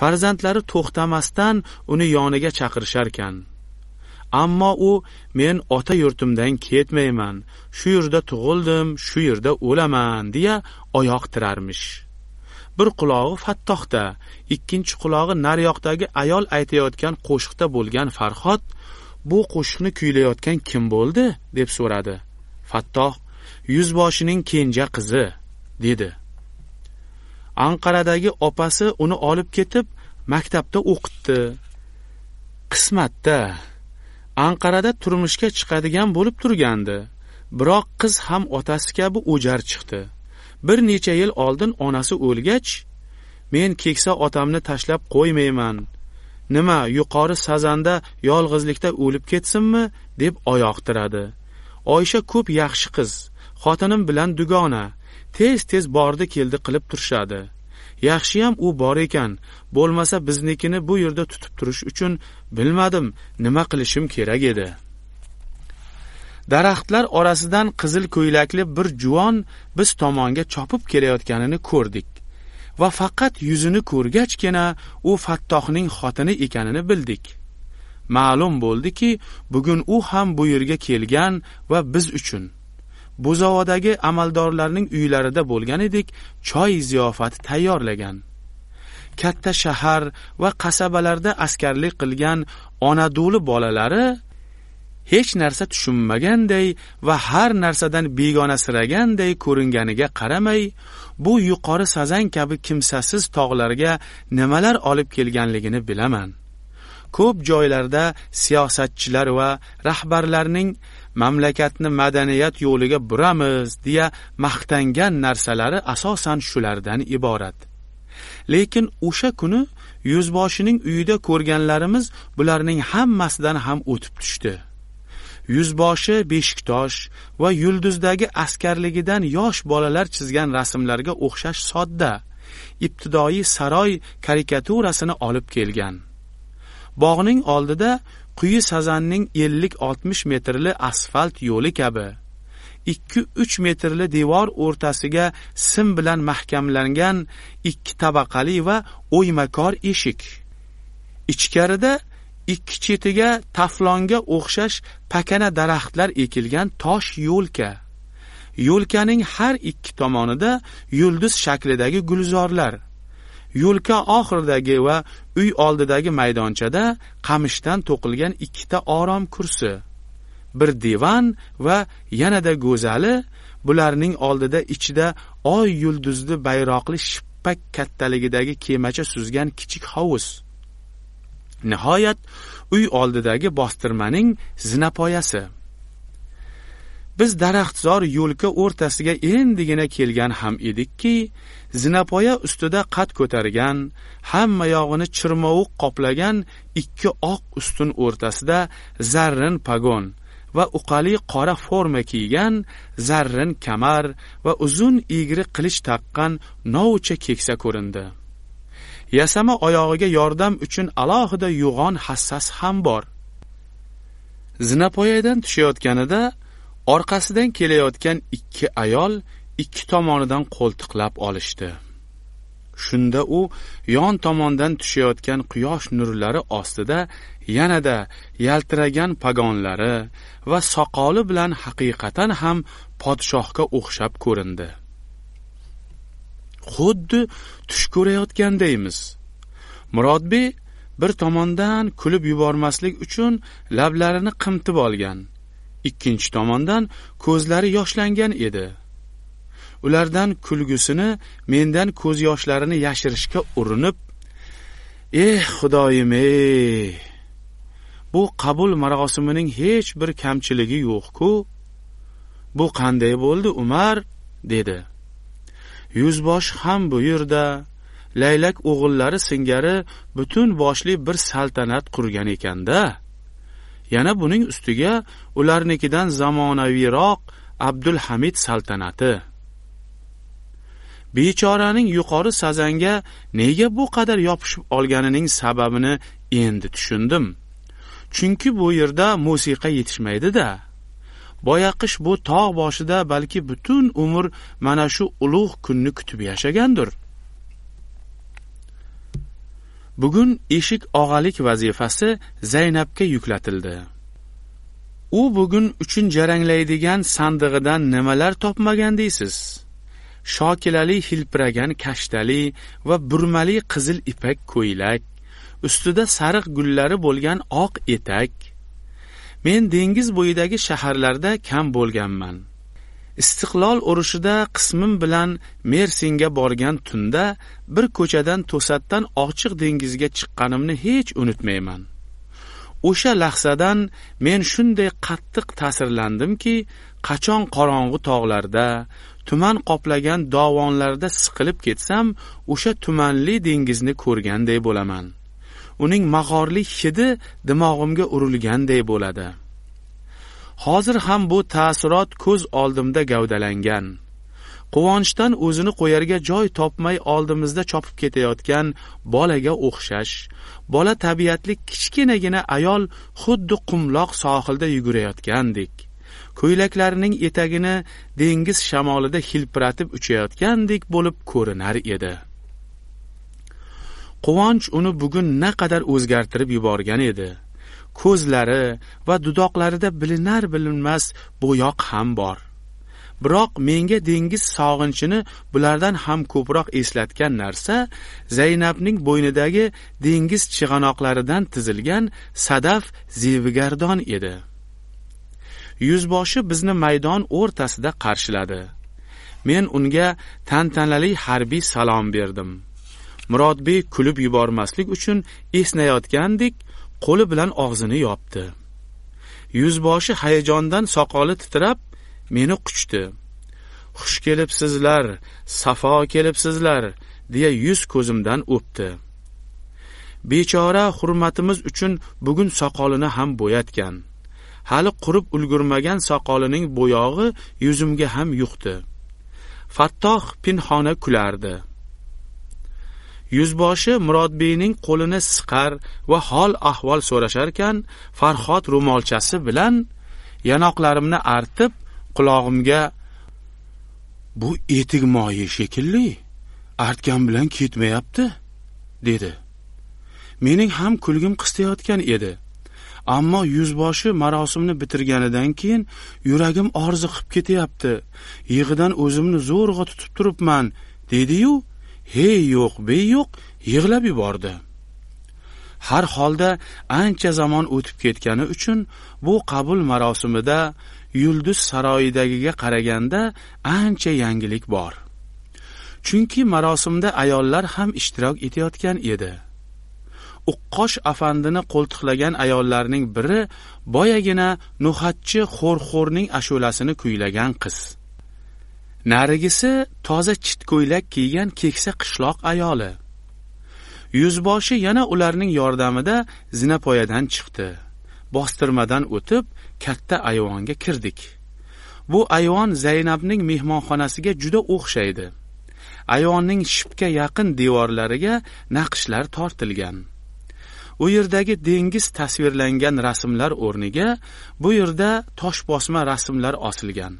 farzandlari to'xtamasdan uni yoniga chaqirisharkan ammo u men ota yurtimdan ketmayman shu yerda tug'ildim shu yerda o'laman deya oyoq tirarmish bir qulog'i fattohda ikkinchi qulog'i naryoqdagi ayol aytayotgan qo'shiqda bo'lgan farhod bu qo'shiqni kuylayotgan kim bo'ldi deb so'radi fattoh yuzboshining kenja qizi dedi anqaradagi opasi uni olib ketib maktabda o'qitdi qismatda anqarada turmushga chiqadigan bo'lib turgandi biroq qiz ham otasi kabi o'jar chiqdi bir necha yil oldin onasi o'lgach men keksa otamni tashlab qo'ymayman nima yuqori sazanda yolg'izlikda o'lib ketsinmi deb oyoq tiradi oysha ko'p yaxshi qiz xotinim bilan dugona tez tez bordi keldi qilib turishadi yaxshiyam u bor ekan bo'lmasa biznikini bu yerda tutib turish uchun bilmadim nima qilishim kerak edi daraxtlar orasidan qizil ko'ylakli bir juvon biz tomonga chopib kelayotganini ko'rdik va faqat yuzini ko'rgachgina u fattohning xotini ekanini bildik ma'lum bo'ldiki bugun u ham bu yerga kelgan va biz uchun bo'zovodagi amaldorlarning uylarida bo'lgan edik choy ziyofati tayyorlagan katta shahar va qasabalarda askarlik qilgan onadoli bolalari hech narsa tushunmaganday va har narsadan begonasiraganday ko'ringaniga qaramay bu yuqori sazan kabi kimsasiz tog'larga nimalar olib kelganligini bilaman ko'p joylarda siyosatchilar va rahbarlarning mamlakatni madaniyat yo'liga buramiz deya maqtangan narsalari asosan shulardan iborat lekin o'sha kuni yuzboshining uyida ko'rganlarimiz bularning hammasidan ham o'tib tushdi yuzboshi beshiktosh va yulduzdagi askarligidan yosh bolalar chizgan rasmlarga o'xshash sodda ibtidoiy saroy karikaturasini olib kelgan bog'ning oldida quyi sazanning 50-60 metrli asfalt yo'li kabi 2-3 metrli devor o'rtasiga sim bilan mahkamlangan ikki tabaqali va o'ymakor eshik. Ichkarida ikki chetiga taflonga o'xshash pakana daraxtlar ekilgan tosh yo'lka. Yo'lkaning har ikki tomonida yulduz shaklidagi gulzorlar yo'lka oxiridagi va uy oldidagi maydonchada qamishdan to'qilgan ikkita orom kursi bir divan va yanada go'zali bularning oldida ichida oy yulduzli bayroqli shippak kattaligidagi kemacha suzgan kichik hovuz nihoyat uy oldidagi bostirmaning zinapoyasi biz daraxtzor yo'lka o'rtasiga endigina kelgan ham edikki zinapoya ustida qad ko'targan hamma yog'ini chirmovuq qoplagan ikki oq ustun o'rtasida zarrin pagon va uqali qora forma kiygan zarrin kamar va uzun egri qilich taqqan novcha keksa ko'rindi yasama oyog'iga yordam uchun alohida yo'g'on hassas ham bor zinapoyadan tushayotganida orqasidan kelayotgan ikki ayol ikki tomonidan qo'ltiqlab olishdi shunda u yon tomondan tushayotgan quyosh nurlari ostida yanada yaltiragan pagonlari va soqoli bilan haqiqatan ham podshohga o'xshab ko'rindi xuddi tush ko'rayotgandaymiz Murodbi bir tomondan kulib yubormaslik uchun lablarini qimtib olgan ikkinchi tomondan ko'zlari yoshlangan edi ulardan kulgusini mendan ko'z yoshlarini yashirishga urinib eh xudoyim ey bu qabul marosimining hech bir kamchiligi yo'q-ku bu qanday bo'ldi umar dedi yuzbosh ham bu yerda laylak o'g'illari singari butun boshli bir saltanat qurgan ekanda yana buning ustiga ularnikidan zamonaviyroq abdulhamid saltanati bechoraning yuqori sazanga nega bu qadar yopishib olganining sababini endi tushundim chunki bu yerda musiqa yetishmaydi-da. boyaqish bu tog' boshida balki butun umr mana shu ulug' kunni kutib yashagandir bugun eshik og'alik vazifasi zaynabga yuklatildi u bugun uchun jaranglaydigan sandig'idan nimalar topmagan deysiz shokilali hilpiragan kashtali va burmali qizil ipak ko'ylak ustida sariq gullari bo'lgan oq etak men dengiz bo'yidagi shaharlarda kam bo'lganman istiqlol urushida qismim bilan mersinga borgan tunda bir ko'chadan to'satdan ochiq dengizga chiqqanimni hech unutmayman o'sha lahzadan men shunday qattiq ta'sirlandimki qachon qorong'i tog'larda tuman qoplagan dovonlarda siqilib ketsam o'sha tumanli dengizni ko'rganday bo'laman uning mag'orli hidi dimog'imga urilganday bo'ladi hozir ham bu taassurot ko'z oldimda gavdalangan quvonchdan o'zini qo'yarga joy topmay oldimizda chopib ketayotgan bolaga o'xshash bola tabiatli kichkinagina ayol xuddi qumloq sohilda yugurayotgandek ko'ylaklarining etagini dengiz shamolida hilpiratib uchayotgandek bo'lib ko'rinar edi quvonch uni bugun naqadar o'zgartirib yuborgan edi ko'zlari va dudoqlarida bilinar bilinmas bo'yoq ham bor biroq menga dengiz sog'inchini bulardan ham ko'proq eslatgan narsa zaynabning bo'ynidagi dengiz chig'anoqlaridan tizilgan sadaf zevigardon edi yuzboshi bizni maydon o'rtasida qarshiladi men unga tantanali harbiy salom berdim murodbek kulib yubormaslik uchun esnayotgandek qo'li bilan og'zini yopdi yuzboshi hayajondan soqoli titrab meni quchdi xush kelibsizlar safo kelibsizlar deya yuz ko'zimdan o'pdi bechora hurmatimiz uchun bugun soqolini ham bo'yatgan hali qurib ulgurmagan soqolining bo'yog'i yuzimga ham yuqdi fattoh pinxona kulardi yuzboshi murodbeyning qo'lini siqar va hol ahvol so'rasharkan farhod ro'molchasi bilan yanoqlarimni artib qulog'imga bu etik moyi shekilli artgan bilan ketmayapti dedi mening ham kulgim qistayotgan edi ammo yuzboshi marosimni bitirganidan keyin yuragim orziqib ketyapti yig'idan o'zimni zo'rg'a tutib turibman deydiyu hey yo'q be yo'q yig'lab yubordi har holda ancha zamon o'tib ketgani uchun bu qabul marosimida yulduz saroyidagiga qaraganda ancha yangilik bor chunki marosimda ayollar ham ishtirok etayotgan edi uqqosh afandini qo'ltiqlagan ayollarning biri boyagina no'xatchi xo'rxo'rning ashulasini kuylagan qiz narigisi toza chit ko'ylak kiygan keksa qishloq ayoli yuzboshi yana ularning yordamida zinapoyadan chiqdi bostirmadan o'tib katta ayvonga kirdik bu ayvon Zainabning mehmonxonasiga juda o'xshaydi ayvonning shipga yaqin devorlariga naqshlar tortilgan u yerdagi dengiz tasvirlangan rasmlar o'rniga bu yerda tosh bosma rasmlar osilgan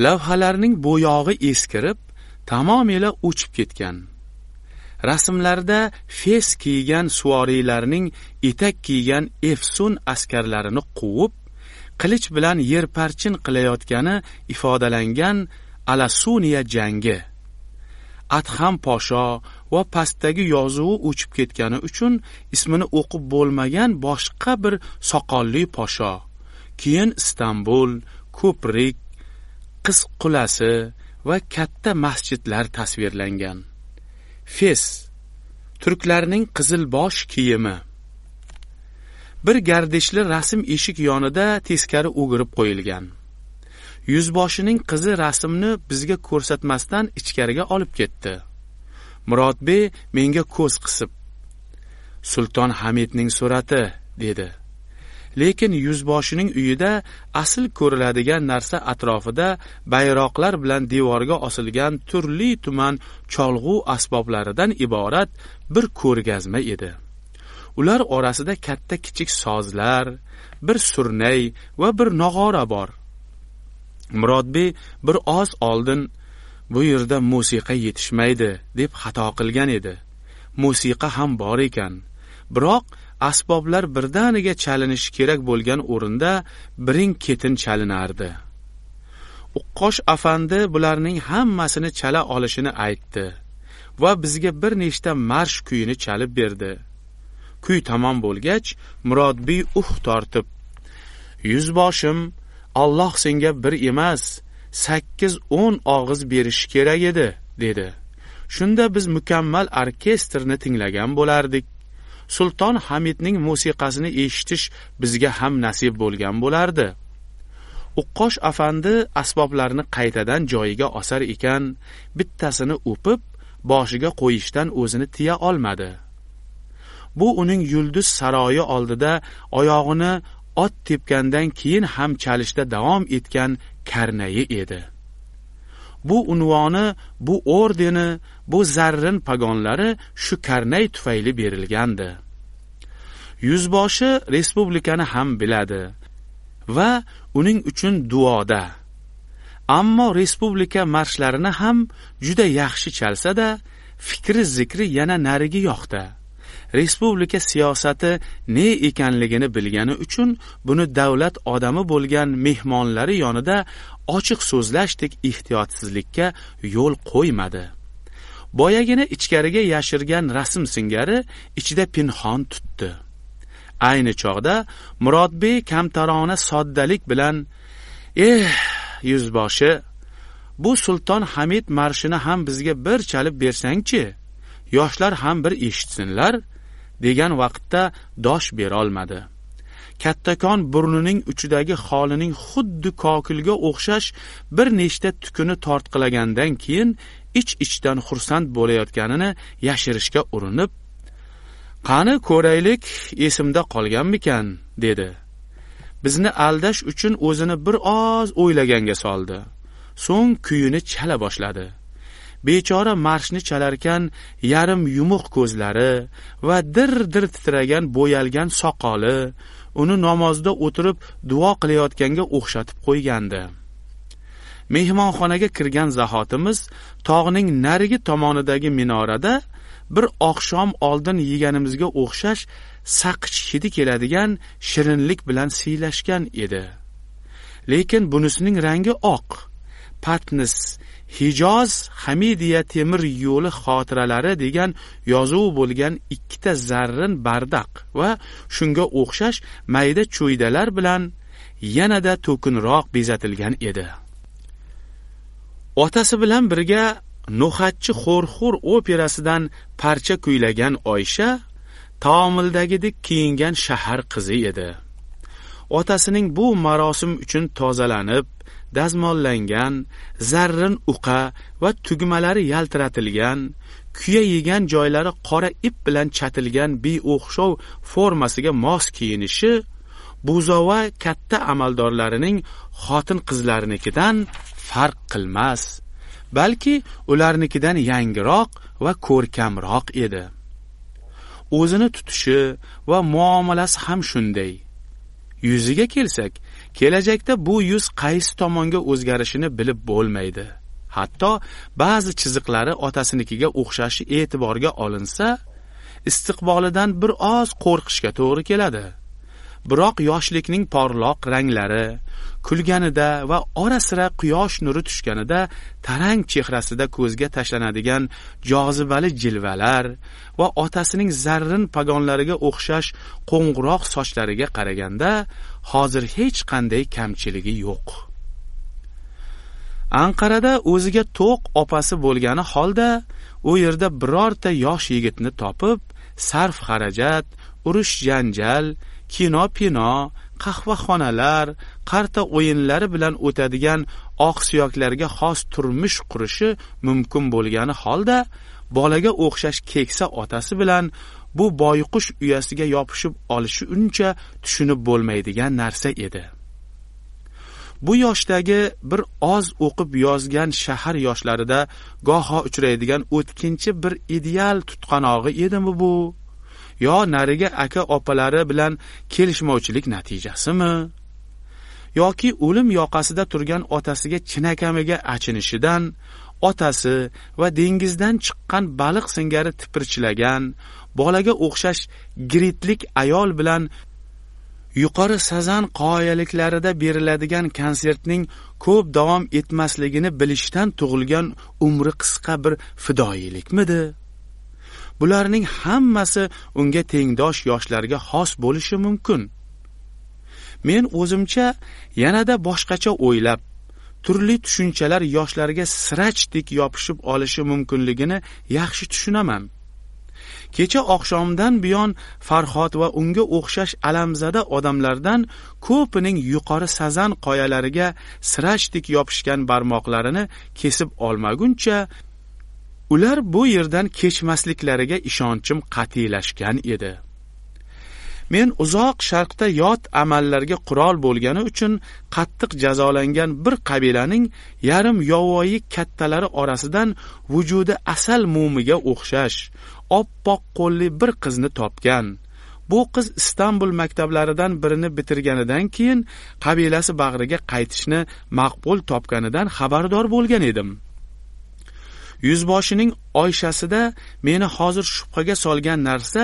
lavhalarning bo'yog'i eskirib tamomila o'chib ketgan rasmlarda fes kiygan suvoriylarning etak kiygan efsun askarlarini quvib qilich bilan yerparchin qilayotgani ifodalangan alasuniya jangi adham posho va pastdagi yozuvi o'chib ketgani uchun ismini o'qib bo'lmagan boshqa bir soqolli posho keyin istanbul ko'prik qiz qulasi va katta masjidlar tasvirlangan fes turklarning qizilbosh kiyimi bir gardishli rasm eshik yonida teskari o'girib qo'yilgan yuzboshining qizi rasmni bizga ko'rsatmasdan ichkariga olib ketdi Murodbek menga ko'z qisib sulton hamidning surati dedi lekin yuzboshining uyida asl ko'riladigan narsa atrofida bayroqlar bilan devorga osilgan turli tuman cholg'u asboblaridan iborat bir ko'rgazma edi ular orasida katta kichik sozlar bir surnay va bir nog'ora bor murodbek bir oz oldin bu yerda musiqa yetishmaydi deb xato qilgan edi musiqa ham bor ekan biroq asboblar birdaniga chalinishi kerak bo'lgan o'rinda biring ketin chalinardi uqqosh afandi bularning hammasini chala olishini aytdi va bizga bir nechta marsh kuyini chalib berdi kuy tamom bo'lgach murodbiy uh tortib yuzboshim alloh senga bir emas sakkiz o'n og'iz berishi kerak edi dedi shunda biz mukammal orkestrni tinglagan bo'lardik sulton hamidning musiqasini eshitish bizga ham nasib bo'lgan bo'lardi uqqosh afandi asboblarni qaytadan joyiga osar ekan bittasini o'pib boshiga qo'yishdan o'zini tiya olmadi bu uning yulduz saroyi oldida oyog'ini ot tepgandan keyin ham chalishda davom etgan karnayi edi bu unvoni bu ordeni bu zarrin pagonlari shu karnay tufayli berilgandi yuzboshi respublikani ham biladi va uning uchun duoda ammo respublika marshlarini ham juda yaxshi chalsa da fikri zikri yana narigi yoqda respublika siyosati ne ekanligini bilgani uchun buni davlat odami bo'lgan mehmonlari yonida ochiq so'zlashdek ehtiyotsizlikka yo'l qo'ymadi boyagina ichkariga yashirgan rasm singari ichida pinhon tutdi ayni chog'da murodbey kamtarona soddalik bilan eh yuzboshi bu sulton hamid marshini ham bizga bir chalib bersangchi yoshlar ham bir eshitsinlar degan vaqtda dosh berolmadi kattakon burnining uchidagi xolining xuddi kokilga o'xshash bir nechta tukuni tortqilagandan keyin ich ichdan xursand bo'layotganini yashirishga urinib qani ko'raylik esimda qolganmikan dedi bizni aldash uchun o'zini bir oz o'ylaganga soldi so'ng kuyini chala boshladi bechora marshni chalarkan yarim yumuq ko'zlari va dir dir titragan bo'yalgan soqoli uni namozda o'tirib duo qilayotganga o'xshatib qo'ygandi mehmonxonaga kirgan zahotimiz tog'ning narigi tomonidagi minorada bir oqshom oldin yeganimizga o'xshash saqich hidi keladigan shirinlik bilan siylashgan edi lekin bunisining rangi oq patnis hijoz hamidiya temir yo'li xotiralari degan yozuv bo'lgan ikkita zarrin bardaq va shunga o'xshash mayda cho'ydalar bilan yanada to'kinroq bezatilgan edi otasi bilan birga no'xatchi xo'rxur operasidan parcha kuylagan oysha taomildagidek kiyingan shahar qizi edi otasining bu marosim uchun tozalanib dazmollangan zarrin uqa va tugmalari yaltiratilgan kuya yegan joylari qora ip bilan chatilgan beo'xshov formasiga mos kiyinishi buzova katta amaldorlarining xotin qizlarinikidan farq qilmas balki ularnikidan yangiroq va ko'rkamroq edi o'zini tutishi va muomalasi ham shunday yuziga kelsak kelajakda bu yuz qaysi tomonga o'zgarishini bilib bo'lmaydi hatto ba'zi chiziqlari otasinikiga o'xshashi e'tiborga olinsa istiqbolidan bir oz qo'rqishga to'g'ri keladi biroq yoshlikning porloq ranglari kulganida va ora sira quyosh nuri tushganida tarang chehrasida ko'zga tashlanadigan jozibali jilvalar va otasining zarrin pagonlariga o'xshash qo'ng'iroq sochlariga qaraganda hozir hech qanday kamchiligi yo'q anqarada o'ziga to'q opasi bo'lgani holda u yerda birorta yosh yigitni topib sarf xarajat urush janjal kino pino qahvaxonalar qarta o'yinlari bilan o'tadigan oq siyoklarga xos turmush qurishi mumkin bo'lgani holda bolaga o'xshash keksa otasi bilan bu boyqush uyasiga yopishib olishi uncha tushunib bo'lmaydigan narsa edi bu yoshdagi bir oz o'qib yozgan shahar yoshlarida goho uchraydigan o'tkinchi bir ideal tutqanog'i edimi bu yo narigi aka opalari bilan kelishmovchilik natijasimi yoki o'lim yoqasida turgan otasiga chinakamiga achinishidan otasi va dengizdan chiqqan baliq singari tipirchilagan bolaga o'xshash gritlik ayol bilan yuqori sazan qoyaliklarida beriladigan konsertning ko'p davom etmasligini bilishdan tug'ilgan umri qisqa bir fidoyilikmidi bularning hammasi unga tengdosh yoshlarga xos bo'lishi mumkin men o'zimcha yanada boshqacha o'ylab turli tushunchalar yoshlarga sirachdik yopishib olishi mumkinligini yaxshi tushunaman kecha oqshomdan buyon farhod va unga o'xshash alamzada odamlardan ko'pining yuqori sazan qoyalariga sirachdik yopishgan barmoqlarini kesib olmaguncha ular bu yerdan kechmasliklariga ishonchim qat'iylashgan edi men uzoq sharqda yot amallarga qurol bo'lgani uchun qattiq jazolangan bir qabilaning yarim yovvoyi kattalari orasidan vujudi asal mumiga o'xshash oppoq qo'lli bir qizni topgan bu qiz istanbul maktablaridan birini bitirganidan keyin qabilasi bag'riga qaytishni maqbul topganidan xabardor bo'lgan edim yuzboshining oyshasida meni hozir shubhaga solgan narsa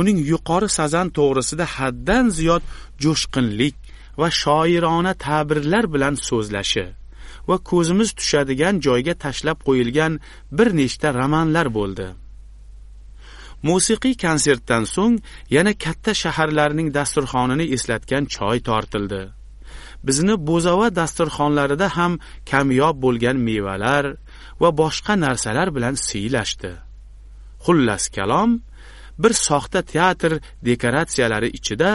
uning yuqori sazan to'g'risida haddan ziyod jo'shqinlik va shoirona ta'birlar bilan so'zlashi va ko'zimiz tushadigan joyga tashlab qo'yilgan bir nechta romanlar bo'ldi musiqiy konsertdan so'ng yana katta shaharlarning dasturxonini eslatgan choy tortildi bizni bo'zava dasturxonlarida ham kamyob bo'lgan mevalar va boshqa narsalar bilan siylashdi xullas kalom bir soxta teatr dekoratsiyalari ichida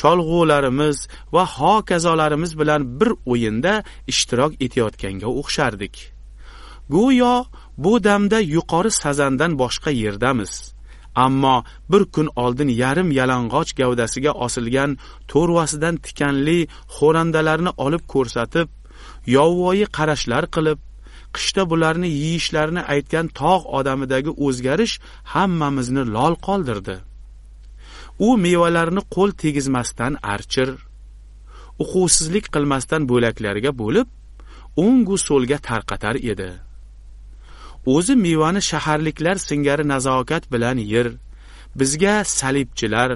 cholg'ularimiz va hokazolarimiz bilan bir o'yinda ishtirok etayotganga o'xshardik go'yo bu damda yuqori sazandan boshqa yerdamiz ammo bir kun oldin yarim yalang'och gavdasiga osilgan to'rvasidan tikanli xo'randalarni olib ko'rsatib yovvoyi qarashlar qilib qishda bularni yeyishlarini aytgan tog' odamidagi o'zgarish hammamizni lol qoldirdi u mevalarni qo'l tegizmasdan archir uquvsizlik qilmasdan bo'laklarga bo'lib o'ngu so'lga tarqatar edi o'zi mevani shaharliklar singari nazokat bilan yer bizga salibchilar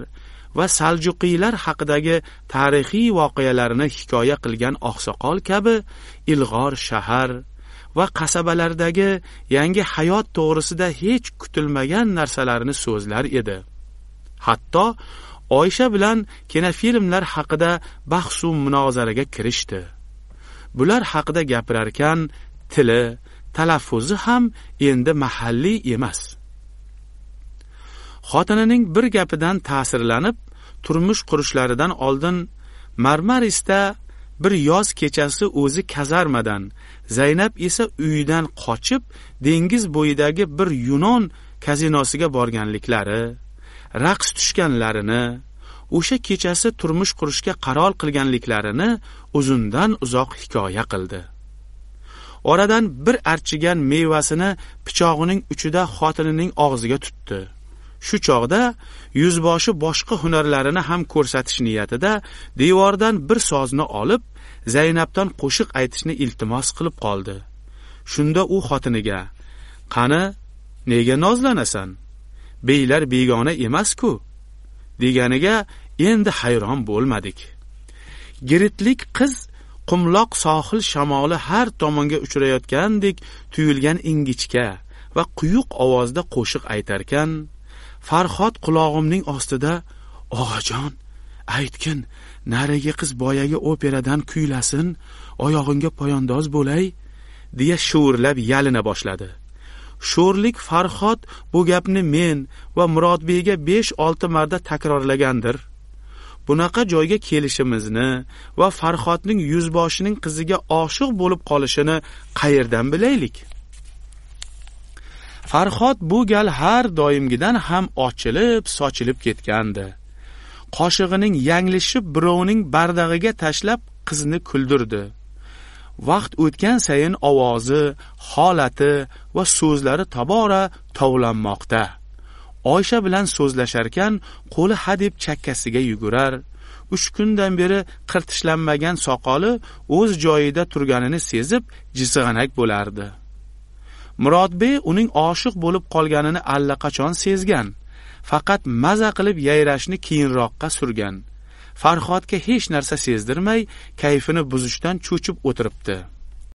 va saljuqiylar haqidagi tarixiy voqealarni hikoya qilgan oqsoqol kabi ilg'or shahar va qasabalardagi yangi hayot to'g'risida hech kutilmagan narsalarni so'zlar edi hatto oysha bilan kinofilmlar haqida bahsu munozaraga kirishdi bular haqida gapirarkan tili talaffuzi ham endi mahalliy emas xotinining bir gapidan ta'sirlanib turmush qurishlaridan oldin marmarisda bir yoz kechasi o'zi kazarmadan zaynab esa uyidan qochib dengiz bo'yidagi bir yunon kazinosiga borganliklari raqs tushganlarini o'sha kechasi turmush qurishga qaror qilganliklarini uzundan uzoq hikoya qildi oradan bir archigan mevasini pichog'ining uchida xotinining og'ziga tutdi shu chog'da yuzboshi boshqa hunarlarini ham ko'rsatish niyatida devordan bir sozni olib zaynabdan qo'shiq aytishni iltimos qilib qoldi shunda u xotiniga qani nega nozlanasan beylar begona emas-ku deganiga endi hayron bo'lmadik giritlik qiz qumloq sohil shamoli har tomonga uchrayotgandek tuyulgan ingichka va quyuq ovozda qo'shiq aytarkan farhod qulog'imning ostida og'ajon aytgin narigi qiz boyagi operadan kuylasin oyog'ingga poyandoz bo'lay deya sho'rlab yalina boshladi sho'rlik farhod bu gapni men va murodbeyga besh olti marta takrorlagandir bunaqa joyga kelishimizni va farhodning yuzboshining qiziga oshiq bo'lib qolishini qayerdan bilaylik farhod bu gal har doimgidan ham ochilib sochilib ketgandi qoshig'ining yanglishib birovning bardag'iga tashlab qizni kuldirdi vaqt o'tgan sayin ovozi holati va so'zlari tobora tovlanmoqda oysha bilan so'zlasharkan qo'li hadeb chakkasiga yugurar uch kundan beri qirtishlanmagan soqoli o'z joyida turganini sezib jizg'anak bo'lardi murodbey uning oshiq bo'lib qolganini allaqachon sezgan faqat maza qilib yayrashni keyinroqqa surgan farhodga hech narsa sezdirmay kayfini buzishdan cho'chib o'tiribdi